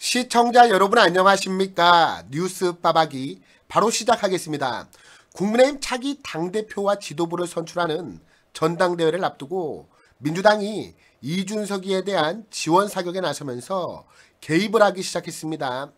시청자 여러분 안녕하십니까 뉴스 빠박이 바로 시작하겠습니다 국민의힘 차기 당대표와 지도부를 선출하는 전당대회를 앞두고 민주당이 이준석이에 대한 지원 사격에 나서면서 개입을 하기 시작했습니다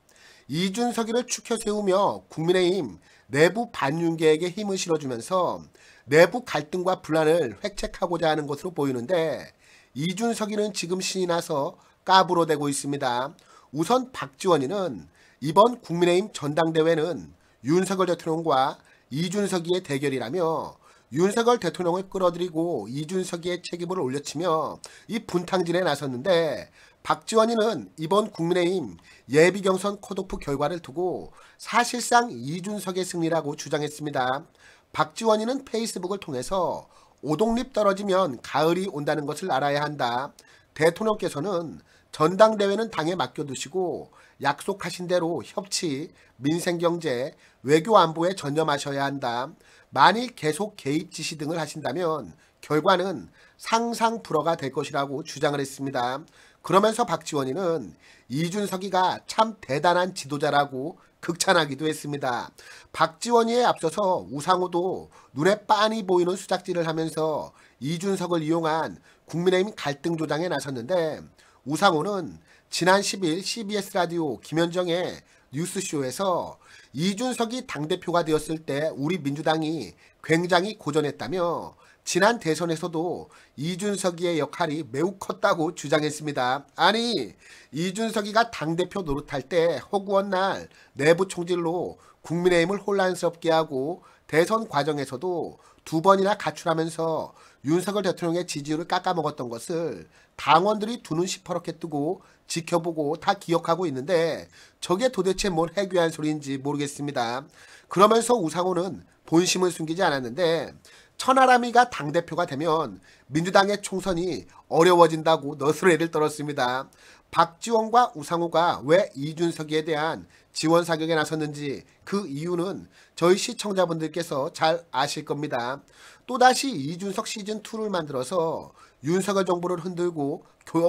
이준석이를 축혀 세우며 국민의힘 내부 반윤계에게 힘을 실어주면서 내부 갈등과 분란을 획책하고자 하는 것으로 보이는데 이준석이는 지금 신이 나서 까불어대고 있습니다. 우선 박지원이는 이번 국민의힘 전당대회는 윤석열 대통령과 이준석이의 대결이라며 윤석열 대통령을 끌어들이고 이준석이의 책임을 올려치며 이 분탕질에 나섰는데 박지원이는 이번 국민의힘 예비경선 컷오프 결과를 두고 사실상 이준석의 승리라고 주장했습니다. 박지원이는 페이스북을 통해서 오동립 떨어지면 가을이 온다는 것을 알아야 한다. 대통령께서는 전당대회는 당에 맡겨두시고 약속하신 대로 협치, 민생경제, 외교안보에 전념하셔야 한다. 만일 계속 개입 지시 등을 하신다면 결과는 상상 불허가 될 것이라고 주장을 했습니다. 그러면서 박지원이는 이준석이가 참 대단한 지도자라고 극찬하기도 했습니다. 박지원이에 앞서서 우상호도 눈에 빤히 보이는 수작질을 하면서 이준석을 이용한 국민의힘 갈등 조장에 나섰는데 우상호는 지난 10일 CBS 라디오 김현정의 뉴스쇼에서 이준석이 당대표가 되었을 때 우리 민주당이 굉장히 고전했다며 지난 대선에서도 이준석이의 역할이 매우 컸다고 주장했습니다. 아니 이준석이가 당대표 노릇할 때 허구한 날 내부 총질로 국민의힘을 혼란스럽게 하고 대선 과정에서도 두 번이나 가출하면서 윤석열 대통령의 지지율을 깎아먹었던 것을 당원들이 두 눈 시퍼렇게 뜨고 지켜보고 다 기억하고 있는데 저게 도대체 뭘 해괴한 소리인지 모르겠습니다. 그러면서 우상호는 본심을 숨기지 않았는데 천하람이가 당대표가 되면 민주당의 총선이 어려워진다고 너스레를 떨었습니다. 박지원과 우상호가 왜 이준석에 대한 지원 사격에 나섰는지 그 이유는 저희 시청자분들께서 잘 아실 겁니다. 또다시 이준석 시즌2를 만들어서 윤석열 정부를 흔들고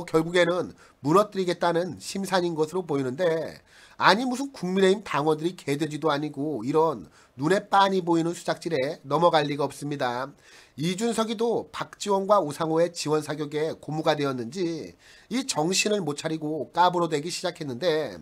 결국에는 무너뜨리겠다는 심산인 것으로 보이는데 아니 무슨 국민의힘 당원들이 개돼지도 아니고 이런 눈에 빤히 보이는 수작질에 넘어갈 리가 없습니다. 이준석이도 박지원과 우상호의 지원 사격에 고무가 되었는지 이 정신을 못 차리고 까불어대기 시작했는데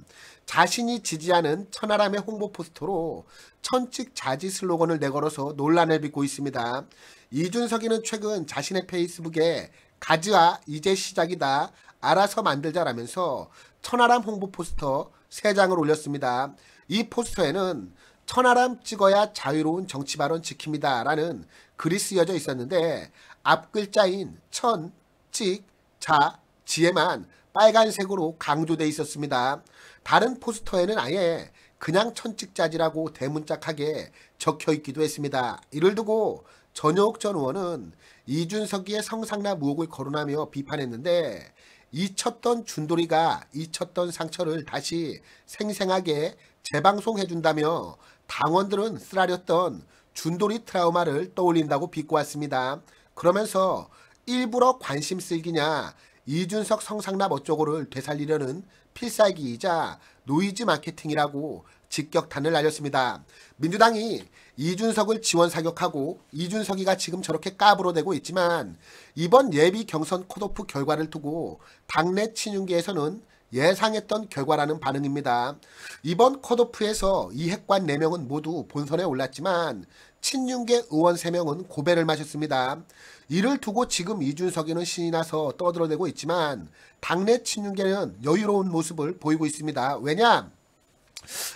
자신이 지지하는 천하람의 홍보 포스터로 정도로 천칙자지 슬로건을 내걸어서 논란을 빚고 있습니다. 이준석이는 최근 자신의 페이스북에 가즈아 이제 시작이다 알아서 만들자라면서 천하람 홍보 포스터 3장을 올렸습니다. 이 포스터에는 천하람 찍어야 자유로운 정치 발언 지킵니다 라는 글이 쓰여져 있었는데 앞글자인 천, 찍, 자, 지에만 빨간색으로 강조돼 있었습니다. 다른 포스터에는 아예 그냥 천칙자지라고 대문짝하게 적혀있기도 했습니다. 이를 두고 전효옥 전 의원은 이준석이의 성상납 의혹을 거론하며 비판했는데 잊혔던 준돌이가 잊혔던 상처를 다시 생생하게 재방송해준다며 당원들은 쓰라렸던 준돌이 트라우마를 떠올린다고 비꼬았습니다. 그러면서 일부러 관심 쓸기냐 이준석 성상납 어쩌고를 되살리려는 필살기이자 노이즈 마케팅이라고 직격탄을 날렸습니다. 민주당이 이준석을 지원 사격하고 이준석이가 지금 저렇게 까불어 대고 있지만 이번 예비 경선 컷오프 결과를 두고 당내 친윤계에서는 예상했던 결과라는 반응입니다. 이번 컷오프에서 이핵관 4명은 모두 본선에 올랐지만 친윤계 의원 3명은 고배를 마셨습니다. 이를 두고 지금 이준석이는 신이 나서 떠들어대고 있지만 당내 친윤계는 여유로운 모습을 보이고 있습니다. 왜냐?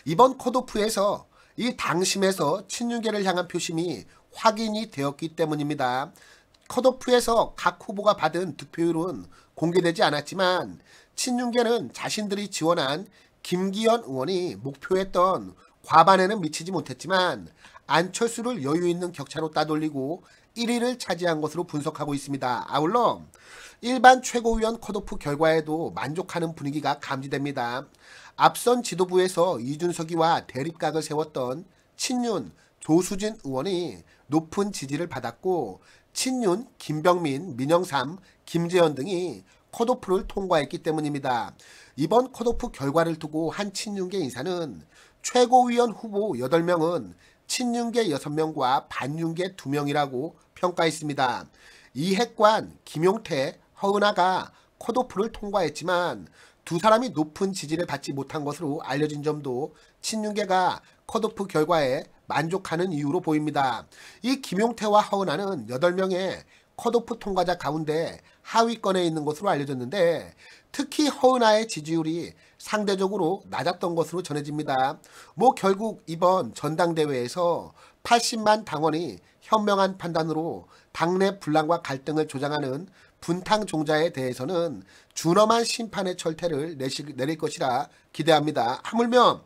이번 컷오프에서 이 당심에서 친윤계를 향한 표심이 확인이 되었기 때문입니다. 컷오프에서 각 후보가 받은 득표율은 공개되지 않았지만 친윤계는 자신들이 지원한 김기현 의원이 목표했던 과반에는 미치지 못했지만 안철수를 여유 있는 격차로 따돌리고 1위를 차지한 것으로 분석하고 있습니다. 아울러 일반 최고위원 컷오프 결과에도 만족하는 분위기가 감지됩니다. 앞선 지도부에서 이준석이와 대립각을 세웠던 친윤 조수진 의원이 높은 지지를 받았고 친윤 김병민, 민영삼, 김재현 등이 컷오프를 통과했기 때문입니다. 이번 컷오프 결과를 두고 한 친윤계 인사는 최고위원 후보 8명은 친윤계 6명과 반윤계 2명이라고 평가했습니다. 이핵관, 김용태, 허은아가 컷오프를 통과했지만 두 사람이 높은 지지를 받지 못한 것으로 알려진 점도 친윤계가 컷오프 결과에 만족하는 이유로 보입니다. 이 김용태와 허은아는 8명의 컷오프 통과자 가운데 하위권에 있는 것으로 알려졌는데 특히 허은아의 지지율이 상대적으로 낮았던 것으로 전해집니다. 뭐 결국 이번 전당대회에서 80만 당원이 현명한 판단으로 당내 분란과 갈등을 조장하는 분탕 종자에 대해서는 준엄한 심판의 철퇴를 내릴 것이라 기대합니다. 하물며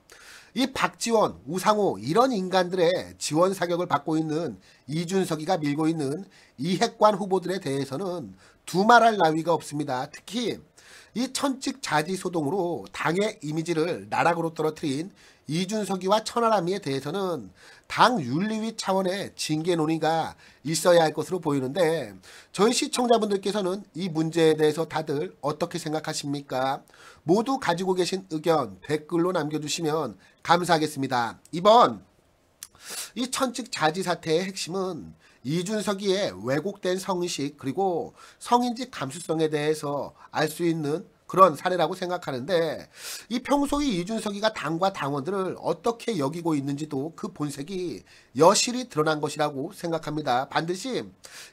이 박지원, 우상호 이런 인간들의 지원 사격을 받고 있는 이준석이가 밀고 있는 이핵관 후보들에 대해서는 두말할 나위가 없습니다. 특히 이 천칙 자지 소동으로 당의 이미지를 나락으로 떨어뜨린 이준석이와 천하람이에 대해서는 당 윤리위 차원의 징계 논의가 있어야 할 것으로 보이는데 저희 시청자분들께서는 이 문제에 대해서 다들 어떻게 생각하십니까? 모두 가지고 계신 의견 댓글로 남겨주시면 감사하겠습니다. 이번 이 천칙 자지 사태의 핵심은 이준석이의 왜곡된 성식 그리고 성인지 감수성에 대해서 알 수 있는 그런 사례라고 생각하는데 이 평소에 이준석이가 당과 당원들을 어떻게 여기고 있는지도 그 본색이 여실히 드러난 것이라고 생각합니다. 반드시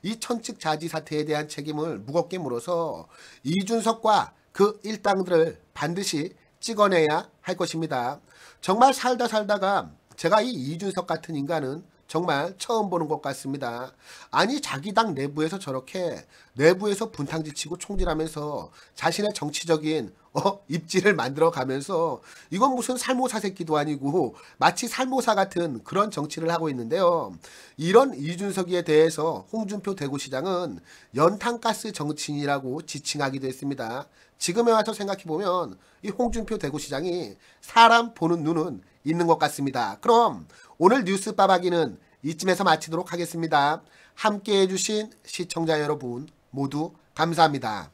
이 천측 자지 사태에 대한 책임을 무겁게 물어서 이준석과 그 일당들을 반드시 찍어내야 할 것입니다. 정말 살다 살다가 제가 이 이준석 같은 인간은 정말 처음 보는 것 같습니다. 아니 자기 당 내부에서 저렇게 내부에서 분탕지치고 총질하면서 자신의 정치적인 어? 입지를 만들어 가면서 이건 무슨 살모사 새끼도 아니고 마치 살모사 같은 그런 정치를 하고 있는데요. 이런 이준석에 대해서 홍준표 대구시장은 연탄가스 정치인이라고 지칭하기도 했습니다. 지금에 와서 생각해보면 이 홍준표 대구시장이 사람 보는 눈은 있는 것 같습니다. 그럼 오늘 뉴스 빠박이는 이쯤에서 마치도록 하겠습니다. 함께 해주신 시청자 여러분 모두 감사합니다.